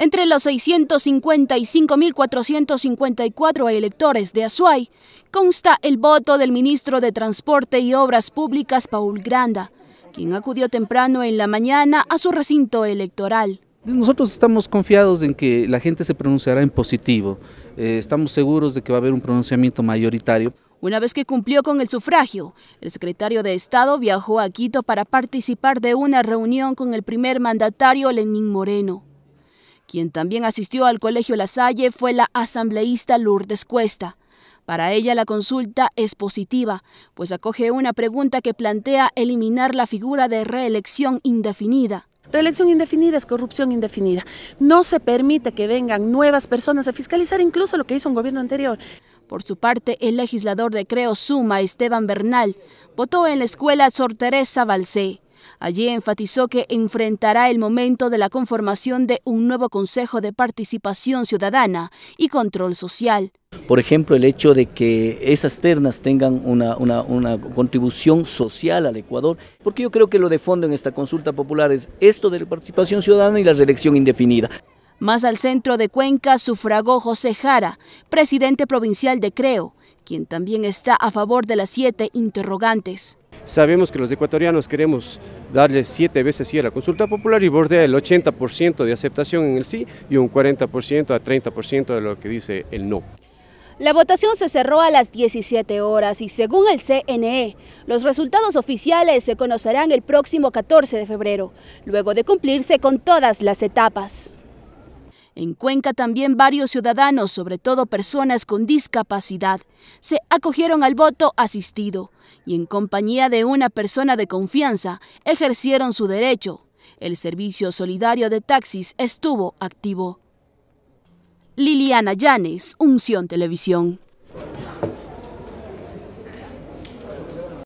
Entre los 655.454 electores de Azuay consta el voto del ministro de Transporte y Obras Públicas, Paul Granda, quien acudió temprano en la mañana a su recinto electoral. Nosotros estamos confiados en que la gente se pronunciará en positivo. Eh, estamos seguros de que va a haber un pronunciamiento mayoritario. Una vez que cumplió con el sufragio, el secretario de Estado viajó a Quito para participar de una reunión con el primer mandatario Lenín Moreno. Quien también asistió al Colegio La Salle fue la asambleísta Lourdes Cuesta. Para ella la consulta es positiva, pues acoge una pregunta que plantea eliminar la figura de reelección indefinida. Reelección indefinida es corrupción indefinida. No se permite que vengan nuevas personas a fiscalizar incluso lo que hizo un gobierno anterior. Por su parte, el legislador de Creo Suma, Esteban Bernal, votó en la escuela Sor Teresa Balcé. Allí enfatizó que enfrentará el momento de la conformación de un nuevo Consejo de Participación Ciudadana y Control Social. Por ejemplo, el hecho de que esas ternas tengan una, contribución social al Ecuador, porque yo creo que lo de fondo en esta consulta popular es esto de la participación ciudadana y la reelección indefinida. Más al centro de Cuenca sufragó José Jara, presidente provincial de Creo, quien también está a favor de las siete interrogantes. Sabemos que los ecuatorianos queremos darle siete veces sí a la consulta popular y bordea el 80% de aceptación en el sí y un 40% a 30% de lo que dice el no. La votación se cerró a las 17 horas y según el CNE, los resultados oficiales se conocerán el próximo 14 de febrero, luego de cumplirse con todas las etapas. En Cuenca también varios ciudadanos, sobre todo personas con discapacidad, se acogieron al voto asistido y en compañía de una persona de confianza ejercieron su derecho. El servicio solidario de taxis estuvo activo. Liliana Llanes, Unción Televisión.